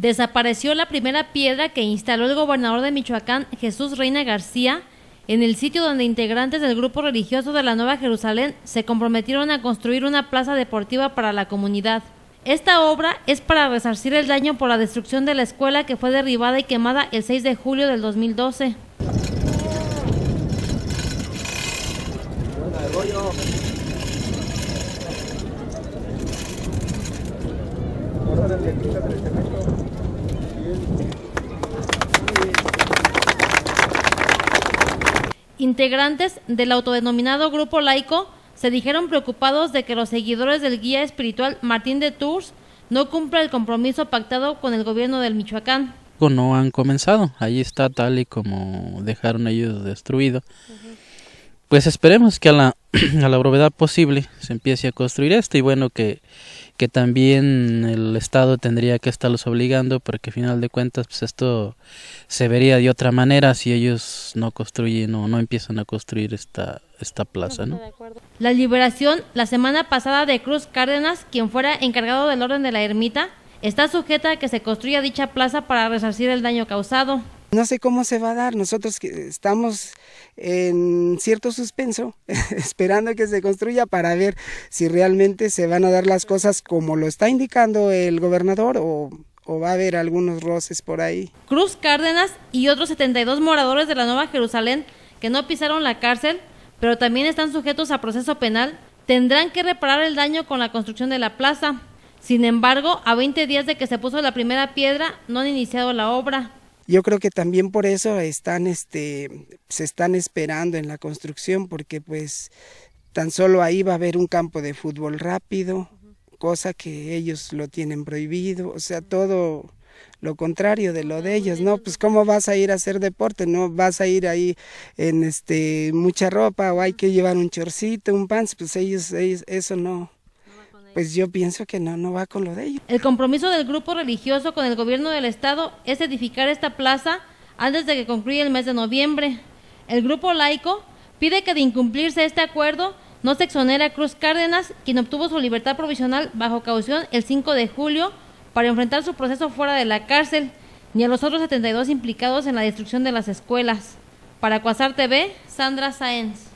desapareció la primera piedra que instaló el gobernador de Michoacán, Jesús Reina García, en el sitio donde integrantes del grupo religioso de la Nueva Jerusalén se comprometieron a construir una plaza deportiva para la comunidad. Esta obra es para resarcir el daño por la destrucción de la escuela que fue derribada y quemada el 6 de julio del 2012. integrantes del autodenominado grupo laico se dijeron preocupados de que los seguidores del guía espiritual Martín de Tours no cumpla el compromiso pactado con el gobierno del Michoacán. No han comenzado, allí está tal y como dejaron ellos destruido. Pues esperemos que a la, a la brevedad posible se empiece a construir esto y bueno que que también el Estado tendría que estarlos obligando porque al final de cuentas pues, esto se vería de otra manera si ellos no construyen o no empiezan a construir esta esta plaza, ¿no? La liberación la semana pasada de Cruz Cárdenas, quien fuera encargado del orden de la ermita, está sujeta a que se construya dicha plaza para resarcir el daño causado. No sé cómo se va a dar, nosotros estamos en cierto suspenso, esperando que se construya para ver si realmente se van a dar las cosas como lo está indicando el gobernador o, va a haber algunos roces por ahí. Cruz Cárdenas y otros 72 moradores de la Nueva Jerusalén que no pisaron la cárcel, pero también están sujetos a proceso penal, tendrán que reparar el daño con la construcción de la plaza. Sin embargo, a 20 días de que se puso la primera piedra, no han iniciado la obra. Yo creo que también por eso están, este, se están esperando en la construcción, porque pues tan solo ahí va a haber un campo de fútbol rápido, cosa que ellos lo tienen prohibido, o sea, todo lo contrario de lo de ellos, ¿no? Pues cómo vas a ir a hacer deporte, no vas a ir ahí en este mucha ropa o hay que llevar un chorcito, un pants, pues ellos, ellos eso no, pues yo pienso que no, no va con lo de ellos. El compromiso del grupo religioso con el gobierno del estado es edificar esta plaza antes de que concluya el mes de noviembre. El grupo laico pide que de incumplirse este acuerdo no se exonere a Cruz Cárdenas, quien obtuvo su libertad provisional bajo caución el 5 de julio para enfrentar su proceso fuera de la cárcel, ni a los otros 72 implicados en la destrucción de las escuelas. Para Cuasar TV, Sandra Sáenz.